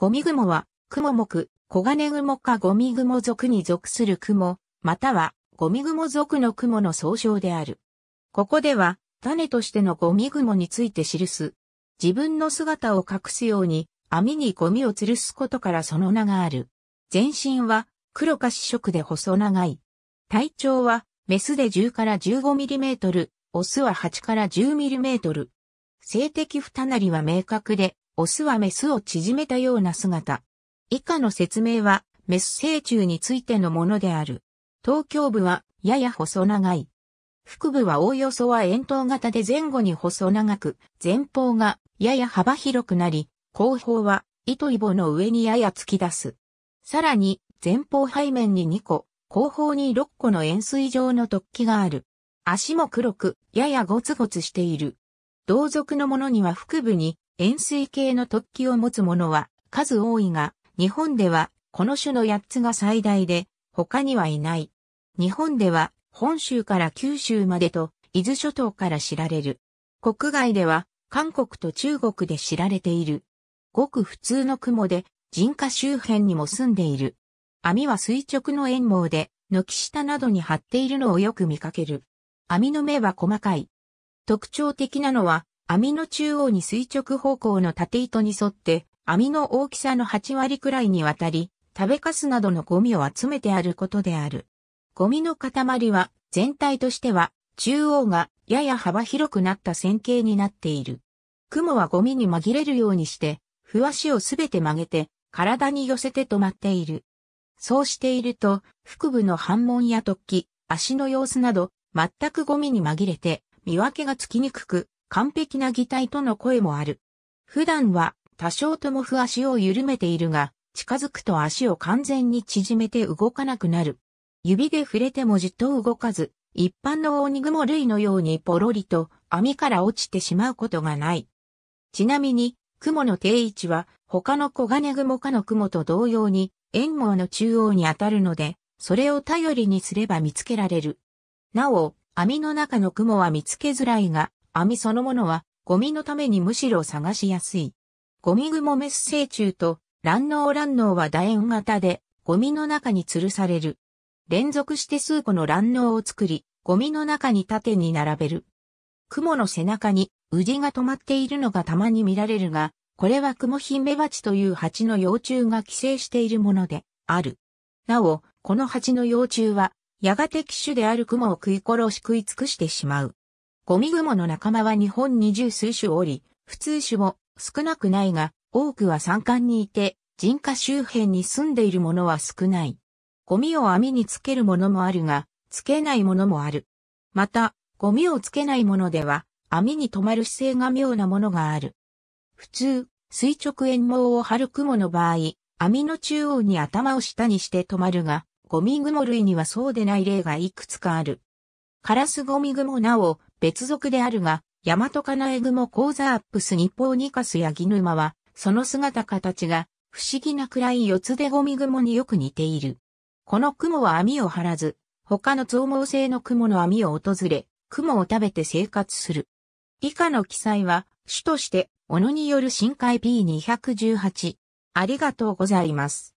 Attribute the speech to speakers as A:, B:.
A: ゴミ雲は、雲目、黄金雲かゴミ雲属に属する雲、またはゴミ雲属の雲の総称である。ここでは、種としてのゴミ雲について記す。自分の姿を隠すように、網にゴミを吊るすことからその名がある。全身は黒か四色で細長い。体長はメスで10から15ミリメートル、オスは8から10ミリメートル。性的不たなりは明確で、オスはメスを縮めたような姿。以下の説明は、メス成虫についてのものである。東京部は、やや細長い。腹部はおおよそは円筒型で前後に細長く、前方がやや幅広くなり、後方は糸イボの上にやや突き出す。さらに、前方背面に2個、後方に6個の円錐状の突起がある。足も黒く、ややゴツゴツしている。同族のものには腹部に円錐形の突起を持つものは数多いが、日本ではこの種の8つが最大で、他にはいない。日本では本州から九州までと伊豆諸島から知られる。国外では韓国と中国で知られている。ごく普通の雲で人家周辺にも住んでいる。網は垂直の円網で、軒下などに張っているのをよく見かける。網の目は細かい。特徴的なのは、網の中央に垂直方向の縦糸に沿って、網の大きさの8割くらいにわたり、食べかすなどのゴミを集めてあることである。ゴミの塊は、全体としては、中央がやや幅広くなった線形になっている。雲はゴミに紛れるようにして、ふわしをすべて曲げて、体に寄せて止まっている。そうしていると、腹部の反問や突起、足の様子など、全くゴミに紛れて、見分けがつきにくく、完璧な擬態との声もある。普段は多少とも不足を緩めているが、近づくと足を完全に縮めて動かなくなる。指で触れてもじっと動かず、一般の鬼雲類のようにポロリと網から落ちてしまうことがない。ちなみに、雲の定位置は他の小金雲科の雲と同様に縁網の中央に当たるので、それを頼りにすれば見つけられる。なお、網の中の雲は見つけづらいが、網そのものはゴミのためにむしろ探しやすい。ゴミグモメス成虫と卵脳卵脳は楕円型でゴミの中に吊るされる。連続して数個の卵脳を作り、ゴミの中に縦に並べる。雲の背中にウジが止まっているのがたまに見られるが、これは蜘蛛ヒメバチという蜂の幼虫が寄生しているものである。なお、この蜂の幼虫は、やがて機種である蜘蛛を食い殺し食い尽くしてしまう。ゴミグモの仲間は日本二十数種おり、普通種も少なくないが、多くは山間にいて、人家周辺に住んでいるものは少ない。ゴミを網につけるものもあるが、つけないものもある。また、ゴミをつけないものでは、網に止まる姿勢が妙なものがある。普通、垂直円網を張る雲の場合、網の中央に頭を下にして止まるが、ゴミ雲類にはそうでない例がいくつかある。カラスゴミ雲なお、別族であるが、大和カナエグモコーザアップスニポーニカスやギヌマは、その姿形が、不思議なくらい四つでゴミ雲によく似ている。この雲は網を張らず、他の増毛性の雲の網を訪れ、雲を食べて生活する。以下の記載は、主として、斧による深海 P218。ありがとうございます。